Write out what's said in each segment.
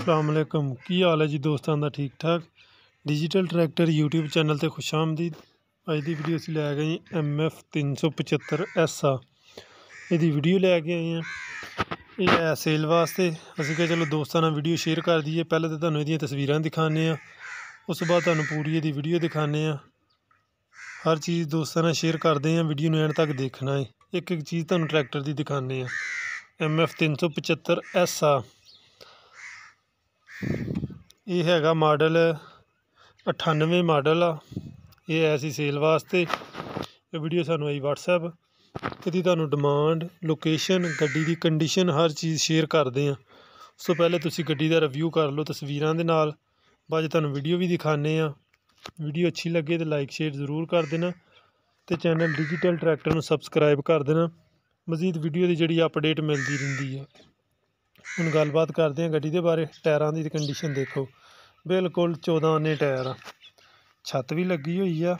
ਅਸਲਾਮ ਅਲੈਕਮ ਕੀ ਹਾਲ ਹੈ ਜੀ ਦੋਸਤਾਂ ਦਾ ਠੀਕ ਠਾਕ ਡਿਜੀਟਲ ਟਰੈਕਟਰ YouTube ਚੈਨਲ ਤੇ ਖੁਸ਼ ਆਮਦੀਦ ਅੱਜ ਦੀ ਵੀਡੀਓ ਅਸੀਂ ਲੈ ਗਏ ਹਾਂ MF 375 SA ਇਹਦੀ ਵੀਡੀਓ ਲੈ ਕੇ ਆਏ ਆ ਇਹ ਹੈ ਸੇਲ ਵਾਸਤੇ ਅਸੀਂ ਕਿਹਾ ਚਲੋ ਦੋਸਤਾਂ ਨਾਲ ਵੀਡੀਓ ਸ਼ੇਅਰ ਕਰ ਦਈਏ ਪਹਿਲਾਂ ਤਾਂ ਤੁਹਾਨੂੰ ਇਹਦੀਆਂ ਤਸਵੀਰਾਂ ਦਿਖਾਣੇ ਆ ਉਸ ਤੋਂ ਬਾਅਦ ਤੁਹਾਨੂੰ ਪੂਰੀ ਇਹਦੀ ਵੀਡੀਓ ਦਿਖਾਣੇ ਆ ਹਰ ਚੀਜ਼ ਦੋਸਤਾਂ ਨਾਲ ਸ਼ੇਅਰ ਕਰਦੇ ਆ ਵੀਡੀਓ ਨੂੰ ਐਂਡ ਤੱਕ ਦੇਖਣਾ ਹੈ ਇੱਕ ਇੱਕ ਚੀਜ਼ ਤੁਹਾਨੂੰ ਟਰੈਕਟਰ ਦੀ ਦਿਖਾਣੇ ਆ MF 375 SA ਇਹ ਹੈਗਾ ਮਾਡਲ 98 ਮਾਡਲ ਆ ਇਹ ਐ ਸੀ ਸੇਲ ਵਾਸਤੇ ਇਹ ਵੀਡੀਓ ਸਾਨੂੰ ਆਈ WhatsApp ਇਹਦੀ ਤੁਹਾਨੂੰ ਡਿਮਾਂਡ ਲੋਕੇਸ਼ਨ ਗੱਡੀ ਦੀ ਕੰਡੀਸ਼ਨ ਹਰ ਚੀਜ਼ ਸ਼ੇਅਰ ਕਰਦੇ ਆ ਉਸ ਤੋਂ ਪਹਿਲੇ ਤੁਸੀਂ ਗੱਡੀ ਦਾ ਰਿਵਿਊ ਕਰ ਲਓ ਤਸਵੀਰਾਂ ਦੇ ਨਾਲ ਬਾਅਦ ਤੁਹਾਨੂੰ ਵੀਡੀਓ ਵੀ ਦਿਖਾਣੇ ਆ ਵੀਡੀਓ ਅੱਛੀ ਲੱਗੇ ਤੇ ਲਾਈਕ ਸ਼ੇਅਰ ਜ਼ਰੂਰ ਕਰ ਦੇਣਾ ਤੇ ਚੈਨਲ ਡਿਜੀਟਲ ਟਰੈਕਟਰ ਨੂੰ ਸਬਸਕ੍ਰਾਈਬ ਕਰ ਦੇਣਾ ਮਜ਼ੀਦ ਵੀਡੀਓ ਦੀ ਜਿਹੜੀ ਅਪਡੇਟ ਮਿਲਦੀ ਰਹਿੰਦੀ ਆ ਹੁਣ ਗੱਲਬਾਤ ਕਰਦੇ ਹਾਂ ਗੱਡੀ ਦੇ ਬਾਰੇ ਟਾਇਰਾਂ ਦੀ ਕੰਡੀਸ਼ਨ ਦੇਖੋ ਬਿਲਕੁਲ 14 ਨੇ ਟਾਇਰ ਆ ਛੱਤ ਵੀ ਲੱਗੀ ਹੋਈ ਆ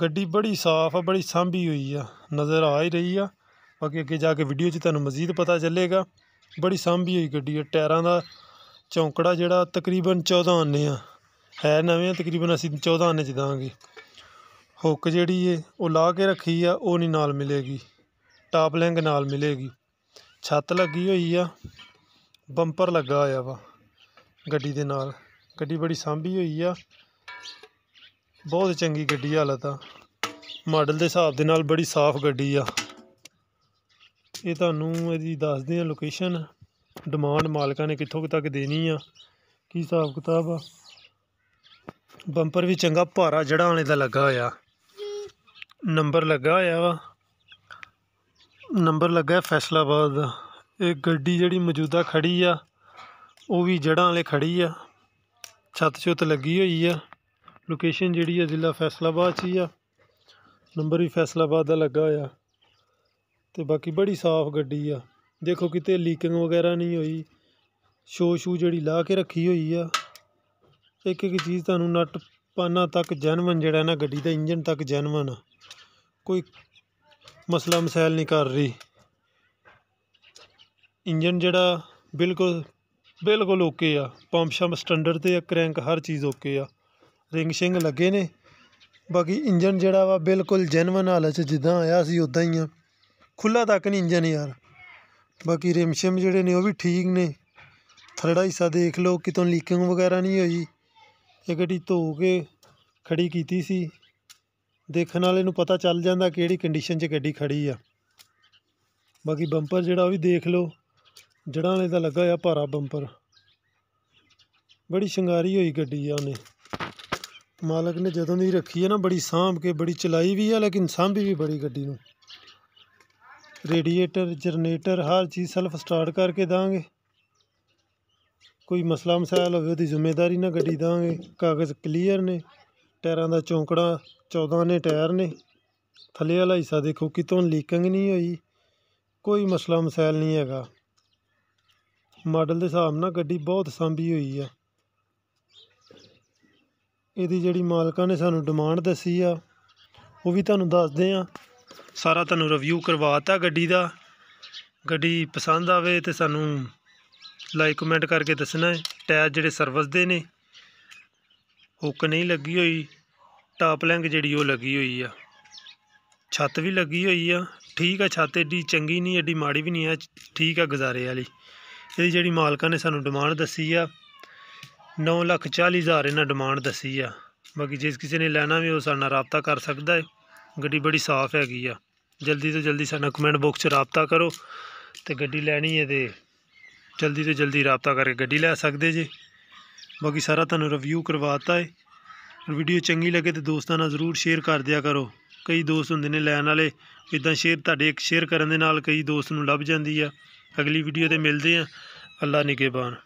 ਗੱਡੀ ਬੜੀ ਸਾਫ਼ ਆ ਬੜੀ ਸਾਂਭੀ ਹੋਈ ਆ ਨਜ਼ਰ ਆ ਹੀ ਰਹੀ ਆ ਬਾਕੀ ਅੱਗੇ ਜਾ ਕੇ ਵੀਡੀਓ 'ਚ ਤੁਹਾਨੂੰ ਮਜ਼ੀਦ ਪਤਾ ਚੱਲੇਗਾ ਬੜੀ ਸਾਂਭੀ ਹੋਈ ਗੱਡੀ ਆ ਟਾਇਰਾਂ ਦਾ ਚੌਂਕੜਾ ਜਿਹੜਾ ਤਕਰੀਬਨ 14 ਆਨੇ ਆ ਹੈ ਨਵੇਂ ਤਕਰੀਬਨ ਅਸੀਂ 14 ਆਨੇ 'ਚ ਦਾਂਗੇ ਹੁੱਕ ਜਿਹੜੀ ਏ ਉਹ ਲਾ ਕੇ ਰੱਖੀ ਆ ਉਹ ਨਹੀਂ ਨਾਲ ਮਿਲੇਗੀ ਟਾਪ ਲਿੰਗ ਨਾਲ ਮਿਲੇਗੀ ਛੱਤ ਲੱਗੀ ਹੋਈ ਆ ਬੰਪਰ ਲੱਗਾ ਹੋਇਆ ਵਾ ਗੱਡੀ ਦੇ ਨਾਲ ਗੱਡੀ ਬੜੀ ਸਾਂਭੀ ਹੋਈ ਆ ਬਹੁਤ ਚੰਗੀ ਗੱਡੀ ਹਾਲਤ ਆ ਮਾਡਲ ਦੇ ਹਿਸਾਬ ਦੇ ਨਾਲ ਬੜੀ ਸਾਫ਼ ਗੱਡੀ ਆ ਇਹ ਤੁਹਾਨੂੰ ਇਹਦੀ ਦੱਸਦੇ ਆ ਲੋਕੇਸ਼ਨ ਡਿਮਾਂਡ ਮਾਲਕਾਂ ਨੇ ਕਿੱਥੋਂ ਤੱਕ ਦੇਣੀ ਆ ਕੀ ਹਿਸਾਬ ਕਿਤਾਬ ਆ ਬੰਪਰ ਵੀ ਚੰਗਾ ਭਾਰਾ ਜੜਾ ਵਾਲੇ ਦਾ ਲੱਗਾ ਹੋਇਆ ਨੰਬਰ ਲੱਗਾ ਹੋਇਆ ਵਾ ਨੰਬਰ ਲੱਗਾ ਫੈਸਲਾਬਾਦ ਇਹ ਗੱਡੀ ਜਿਹੜੀ ਮੌਜੂਦਾ ਖੜੀ ਆ ਉਹ ਵੀ ਜੜਾਂ ਵਾਲੇ ਖੜੀ ਆ ਛੱਤ ਛੁੱਤ ਲੱਗੀ ਹੋਈ ਆ ਲੋਕੇਸ਼ਨ ਜਿਹੜੀ ਆ ਜ਼ਿਲ੍ਹਾ ਫੈਸਲਾਬਾਦ 'ਚ ਹੀ ਆ ਨੰਬਰ ਵੀ ਫੈਸਲਾਬਾਦ ਦਾ ਲੱਗਾ ਹੋਇਆ ਤੇ ਬਾਕੀ ਬੜੀ ਸਾਫ਼ ਗੱਡੀ ਆ ਦੇਖੋ ਕਿਤੇ ਲੀਕਿੰਗ ਵਗੈਰਾ ਨਹੀਂ ਹੋਈ ਸ਼ੋ ਸ਼ੂ ਜਿਹੜੀ ਲਾ ਕੇ ਰੱਖੀ ਹੋਈ ਆ ਇੱਕ ਇੱਕ ਚੀਜ਼ ਤੁਹਾਨੂੰ ਨਟ ਪਾਨਾ ਤੱਕ ਜੈਨੂਨ ਜਿਹੜਾ ਨਾ ਗੱਡੀ ਦਾ ਇੰਜਨ ਤੱਕ ਜੈਨੂਨ ਕੋਈ ਮਸਲਾ ਮਸਾਇਲ ਨਹੀਂ ਕਰ ਰਹੀ ਇੰਜਨ ਜਿਹੜਾ ਬਿਲਕੁਲ ਬਿਲਕੁਲ ਓਕੇ ਆ ਪੰਪ ਸ਼ਮ ਸਟੈਂਡਰਡ ਤੇ ਆ ਕ੍ਰੈਂਕ ਹਰ ਚੀਜ਼ ਓਕੇ ਆ ਰਿੰਗ ਸ਼ਿੰਗ ਲੱਗੇ ਨੇ ਬਾਕੀ ਇੰਜਨ ਜਿਹੜਾ ਵਾ ਬਿਲਕੁਲ ਜੈਨੂਨ ਹਾਲ 'ਚ ਜਿੱਦਾਂ ਆਇਆ ਸੀ ਉਦਾਂ ਹੀ ਆ ਖੁੱਲਾ ਤੱਕ ਨਹੀਂ ਇੰਜਨ ਯਾਰ ਬਾਕੀ ਰਿਮ ਸ਼ਿਮ ਜਿਹੜੇ ਨੇ ਉਹ ਵੀ ਠੀਕ ਨੇ ਥਰੜਾ ਹਿੱਸਾ ਦੇਖ ਲਓ ਕਿਤੋਂ ਲੀਕਿੰਗ ਵਗੈਰਾ ਨਹੀਂ ਹੋਈ ਇਹ ਗੱਡੀ ਧੋ ਕੇ ਖੜੀ ਕੀਤੀ ਸੀ ਦੇਖਣ ਵਾਲੇ ਨੂੰ ਪਤਾ ਚੱਲ ਜਾਂਦਾ ਕਿਹੜੀ ਕੰਡੀਸ਼ਨ 'ਚ ਗੱਡੀ ਖੜੀ ਆ ਬਾਕੀ ਬੰਪਰ ਜਿਹੜਾ ਉਹ ਵੀ ਦੇਖ ਲਓ ਜੜਾਂ ਵਾਲੇ ਦਾ ਲੱਗਾ ਹੋਇਆ ਭਾਰਾ ਬੰਪਰ ਬੜੀ ਸ਼ਿੰਗਾਰੀ ਹੋਈ ਗੱਡੀ ਆ ਉਹਨੇ ਮਾਲਕ ਨੇ ਜਦੋਂ ਦੀ ਰੱਖੀ ਆ ਨਾ ਬੜੀ ਸਾਂਭ ਕੇ ਬੜੀ ਚਲਾਈ ਵੀ ਆ ਲੇਕਿਨ ਸਾਂਭੀ ਵੀ ਬੜੀ ਗੱਡੀ ਨੂੰ ਰੇਡੀਏਟਰ ਜਨਰੇਟਰ ਹਰ ਚੀਜ਼ ਸੈਲਫ ਸਟਾਰਟ ਕਰਕੇ ਦਾਂਗੇ ਕੋਈ ਮਸਲਾ ਮਸਾਇਲ ਹੋਵੇ ਉਹਦੀ ਜ਼ਿੰਮੇਵਾਰੀ ਨਾਲ ਗੱਡੀ ਦਾਂਗੇ ਕਾਗਜ਼ ਕਲੀਅਰ ਨੇ ਟਾਇਰਾਂ ਦਾ ਚੌਂਕੜਾ 14 ਨੇ ਟਾਇਰ ਨੇ ਥੱਲੇ ਵਾਲਾ ਹਿੱਸਾ ਦੇਖੋ ਕਿਤੋਂ ਲੀਕਿੰਗ ਨਹੀਂ ਹੋਈ ਕੋਈ ਮਸਲਾ ਮਸਾਇਲ ਨਹੀਂ ਹੈਗਾ ਮਾਡਲ ਦੇ ਹਿਸਾਬ ਨਾਲ ਗੱਡੀ ਬਹੁਤ ਸਾਂਭੀ ਹੋਈ ਆ ਇਹਦੀ ਜਿਹੜੀ ਮਾਲਕਾਂ ਨੇ ਸਾਨੂੰ ਡਿਮਾਂਡ ਦੱਸੀ ਆ ਉਹ ਵੀ ਤੁਹਾਨੂੰ ਦੱਸਦੇ ਆ ਸਾਰਾ ਤੁਹਾਨੂੰ ਰਿਵਿਊ ਕਰਵਾਤਾ ਗੱਡੀ ਦਾ ਗੱਡੀ ਪਸੰਦ ਆਵੇ ਤੇ ਸਾਨੂੰ ਲਾਈਕ ਕਮੈਂਟ ਕਰਕੇ ਦੱਸਣਾ ਹੈ ਟਾਇਰ ਜਿਹੜੇ ਸਰਵਿਸ ਦੇ ਨੇ ਹੁੱਕ ਨਹੀਂ ਲੱਗੀ ਹੋਈ ਟਾਪ ਲੈਂਗ ਜਿਹੜੀ ਉਹ ਲੱਗੀ ਹੋਈ ਆ ਛੱਤ ਵੀ ਲੱਗੀ ਹੋਈ ਆ ਠੀਕ ਆ ਛੱਤ ਏਡੀ ਚੰਗੀ ਨਹੀਂ ਏਡੀ ਮਾੜੀ ਵੀ ਨਹੀਂ ਆ ਠੀਕ ਆ ਗੁਜ਼ਾਰੇ ਵਾਲੀ ਇਹਦੀ ਜਿਹੜੀ ਮਾਲਕਾਂ ਨੇ ਸਾਨੂੰ ਡਿਮਾਂਡ ਦੱਸੀ ਆ 9 ਲੱਖ 40 ਹਜ਼ਾਰ ਇਹਨਾਂ ਡਿਮਾਂਡ ਦੱਸੀ ਆ ਬਾਕੀ ਜੇ ਕਿਸੇ ਨੇ ਲੈਣਾ ਵੀ ਉਹ ਸਾਡੇ ਨਾਲ ਰਾਬਤਾ ਕਰ ਸਕਦਾ ਹੈ ਗੱਡੀ ਬੜੀ ਸਾਫ਼ ਹੈਗੀ ਆ ਜਲਦੀ ਤੋਂ ਜਲਦੀ ਸਾਡਾ ਕਮੈਂਟ ਬਾਕਸ 'ਚ ਰਾਬਤਾ ਕਰੋ ਤੇ ਗੱਡੀ ਲੈਣੀ ਹੈ ਤੇ ਜਲਦੀ ਤੋਂ ਜਲਦੀ ਰਾਬਤਾ ਕਰਕੇ ਗੱਡੀ ਲੈ ਸਕਦੇ ਜੇ ਬਾਕੀ ਸਾਰਾ ਤੁਹਾਨੂੰ ਰਿਵਿਊ ਕਰਵਾਤਾ ਹੈ ਵੀਡੀਓ ਚੰਗੀ ਲੱਗੇ ਤੇ ਦੋਸਤਾਂ ਨਾਲ ਜ਼ਰੂਰ ਸ਼ੇਅਰ ਕਰ ਦਿਆ ਕਰੋ ਕਈ ਦੋਸਤ ਹੁੰਦੇ ਨੇ ਲੈਣ ਵਾਲੇ ਇਦਾਂ ਸ਼ੇਅਰ ਤੁਹਾਡੇ ਇੱਕ ਸ਼ੇਅਰ ਕਰਨ ਦੇ ਨਾਲ ਕਈ ਦੋਸਤ ਨੂੰ ਲੱਭ ਜਾਂਦੀ ਆ ਅਗਲੀ ਵੀਡੀਓ ਤੇ ਮਿਲਦੇ ਆ ਅੱਲਾ ਨਿਗੇਬਾਨ